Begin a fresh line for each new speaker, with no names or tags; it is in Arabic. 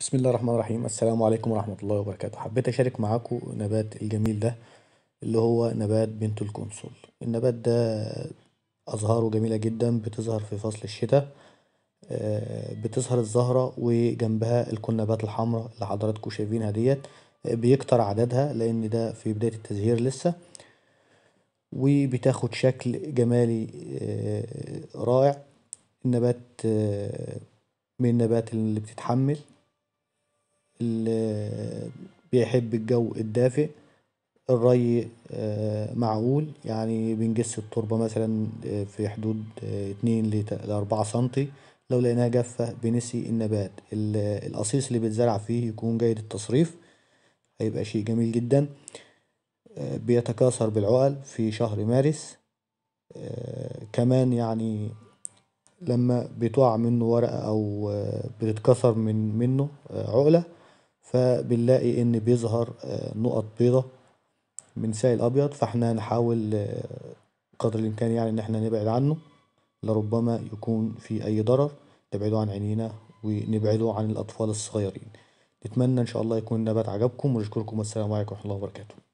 بسم الله الرحمن الرحيم السلام عليكم ورحمة الله وبركاته حبيت أشارك معاكم نبات الجميل ده اللي هو نبات بنت القنصل النبات ده أزهاره جميلة جدا بتظهر في فصل الشتاء آه، بتظهر الزهرة وجنبها الكل نبات الحمراء اللي حضراتكم شايفينها ديت بيكتر عددها لأن ده في بداية التزهير لسه وبتاخد شكل جمالي آه، رائع النبات آه، من النبات اللي بتتحمل اللي بيحب الجو الدافئ الري آه، معقول يعني بنجس التربة مثلا آه، في حدود آه، اتنين لأربعة سنتي لو لقيناها جافة بنسي النبات القصيص اللي بيتزرع فيه يكون جيد التصريف هيبقى شيء جميل جدا بيتكاثر بالعقل في شهر مارس كمان يعني لما بتقع منه ورقة أو بتتكسر من منه عقلة فبنلاقي ان بيظهر آه، نقط بيضة من سائل ابيض فاحنا هنحاول آه، قدر الامكان يعني ان احنا نبعد عنه لربما يكون في اي ضرر نبعده عن عينينا ونبعده عن الاطفال الصغيرين نتمنى ان شاء الله يكون النبات عجبكم ونشكركم والسلام عليكم ورحمة الله وبركاته